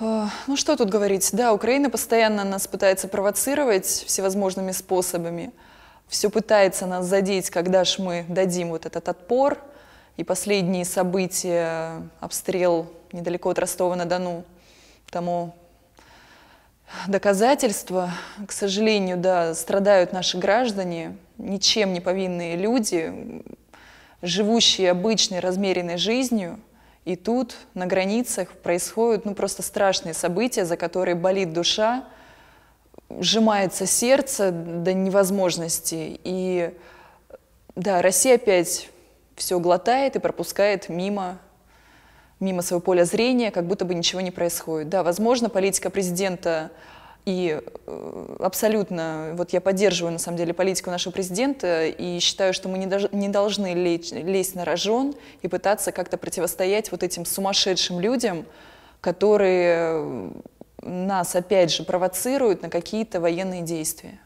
Э, ну что тут говорить? Да, Украина постоянно нас пытается провоцировать всевозможными способами. Все пытается нас задеть, когда же мы дадим вот этот отпор. И последние события, обстрел недалеко от Ростова-на-Дону, тому доказательства. К сожалению, да, страдают наши граждане, ничем не повинные люди, живущие обычной размеренной жизнью – и тут на границах происходят ну, просто страшные события, за которые болит душа, сжимается сердце до невозможности. И да, Россия опять все глотает и пропускает мимо, мимо своего поля зрения, как будто бы ничего не происходит. Да, возможно, политика президента и э, абсолютно, вот я поддерживаю на самом деле политику нашего президента и считаю, что мы не, дож- не должны лечь, лезть на рожон и пытаться как-то противостоять вот этим сумасшедшим людям, которые э, нас опять же провоцируют на какие-то военные действия.